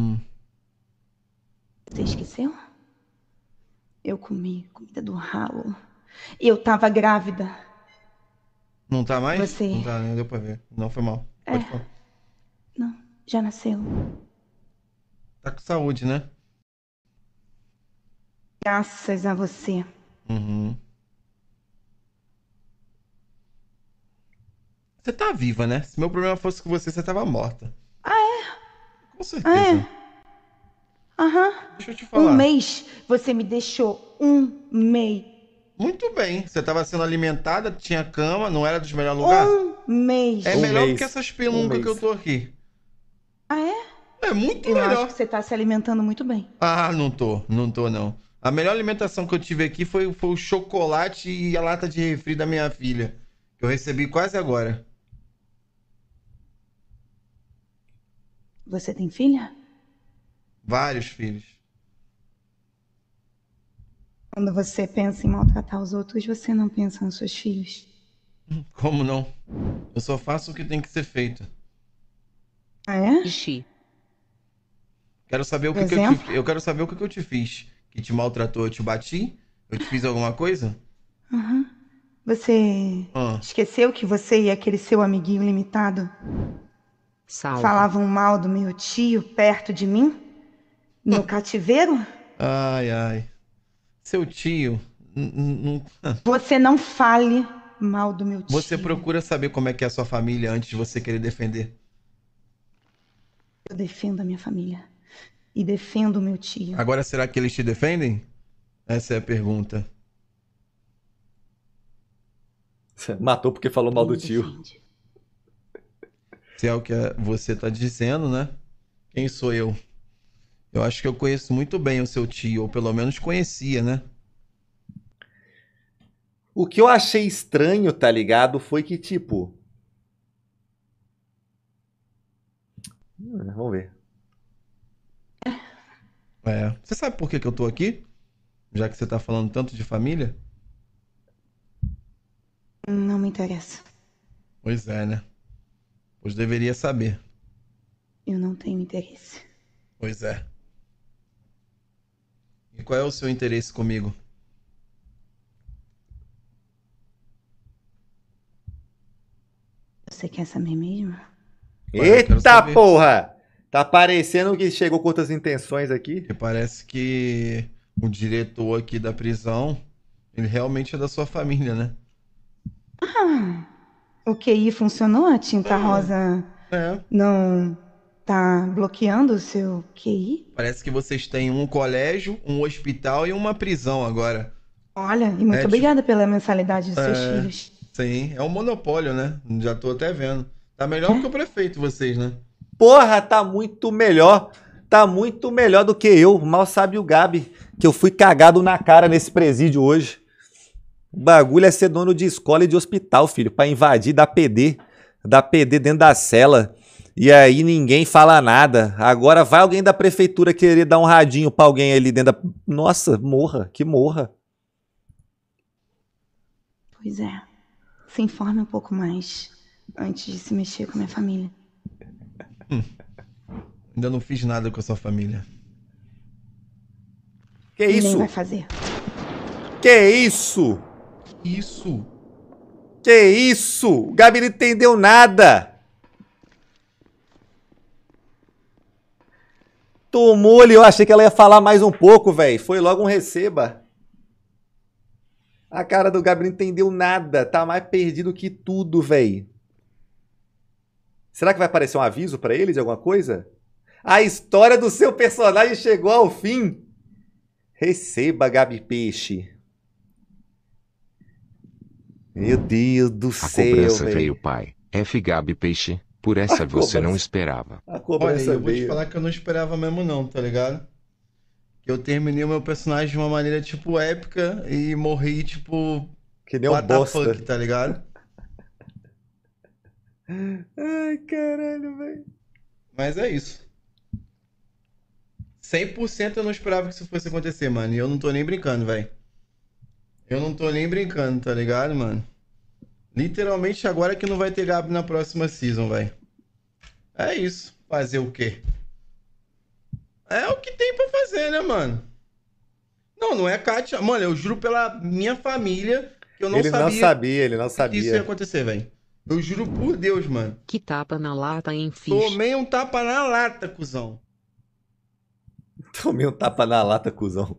Hum. Você esqueceu? Eu comi comida do ralo. E eu tava grávida. Não tá mais? Você... Não tá, nem né? deu pra ver. Não, foi mal. É. Pode falar. Não, já nasceu. Tá com saúde, né? Graças a você. Uhum. Você tá viva, né? Se meu problema fosse com você, você tava morta. Ah, é? Com certeza. Ah, é. Aham. Deixa eu te falar. Um mês. Você me deixou um mês. Muito bem. Você estava sendo alimentada, tinha cama, não era dos melhores lugares? Um mês. É um melhor mês. que essas peluncas um que eu tô aqui. Ah, é? É muito eu melhor. Eu acho que você tá se alimentando muito bem. Ah, não tô. Não tô, não. A melhor alimentação que eu tive aqui foi, foi o chocolate e a lata de refri da minha filha. Que eu recebi quase agora. Você tem filha? Vários filhos. Quando você pensa em maltratar os outros, você não pensa nos seus filhos. Como não? Eu só faço o que tem que ser feito. Ah, é? Ixi. Quero saber o que, que eu, te, eu quero saber o que, eu te fiz. Que te maltratou, eu te bati? Eu te fiz alguma coisa? Uhum. Você ah. esqueceu que você e aquele seu amiguinho limitado Salve. Falavam mal do meu tio perto de mim? No hum. cativeiro? Ai, ai. Seu tio. Ah. você não fale mal do meu tio. Você procura saber como é que é a sua família antes de você querer defender. Eu defendo a minha família. E defendo o meu tio. Agora, será que eles te defendem? Essa é a pergunta. Matou porque falou mal Ele do tio. Defende. Se é o que você está dizendo, né? Quem sou eu? Eu acho que eu conheço muito bem o seu tio, ou pelo menos conhecia, né? O que eu achei estranho, tá ligado? Foi que, tipo. Hum, vamos ver. É. Você sabe por que, que eu tô aqui? Já que você tá falando tanto de família? Não me interessa. Pois é, né? Pois deveria saber. Eu não tenho interesse. Pois é. E qual é o seu interesse comigo? Você quer saber mesmo? Eita saber. porra! Tá parecendo que chegou com outras intenções aqui. E parece que o diretor aqui da prisão, ele realmente é da sua família, né? Ah o QI funcionou? A tinta é. rosa é. não tá bloqueando o seu QI? Parece que vocês têm um colégio, um hospital e uma prisão agora. Olha, e muito é, tipo, obrigada tipo... pela mensalidade dos é, seus filhos. Sim, é um monopólio, né? Já tô até vendo. Tá melhor é? que o prefeito, vocês, né? Porra, tá muito melhor. Tá muito melhor do que eu. Mal sabe o Gabi que eu fui cagado na cara nesse presídio hoje. Bagulho é ser dono de escola e de hospital, filho, para invadir da PD, da PD dentro da cela. E aí ninguém fala nada. Agora vai alguém da prefeitura querer dar um radinho para alguém ali dentro da Nossa, morra, que morra. Pois é. Se informe um pouco mais antes de se mexer com a minha família. Hum. Ainda não fiz nada com a sua família. Que é isso? vai fazer. Que isso? isso? Que isso? O Gabi não entendeu nada. Tomou-lhe. Eu achei que ela ia falar mais um pouco, velho. Foi logo um receba. A cara do Gabi não entendeu nada. Tá mais perdido que tudo, velho. Será que vai aparecer um aviso para ele de alguma coisa? A história do seu personagem chegou ao fim. Receba, Gabi Peixe. Meu Deus do a céu. Cobrança véio. veio, pai. F. Gabi Peixe, por essa a você cobrança. não esperava. A cobrança Olha, eu veio. vou te falar que eu não esperava mesmo, não, tá ligado? Eu terminei o meu personagem de uma maneira, tipo, épica e morri, tipo. Que nem um bosta. Fuck, tá ligado? Ai, caralho, velho. Mas é isso. 100% eu não esperava que isso fosse acontecer, mano. E eu não tô nem brincando, velho. Eu não tô nem brincando, tá ligado, mano? Literalmente agora que não vai ter Gabi na próxima season, velho. É isso. Fazer o quê? É o que tem para fazer, né, mano? Não, não é Kátia. Mano, eu juro pela minha família que eu não ele sabia. Ele não sabia, ele não sabia. Que isso ia acontecer, velho. Eu juro por Deus, mano. Que tapa na lata, enfim. Tomei um tapa na lata, cuzão. Tomei um tapa na lata, cuzão.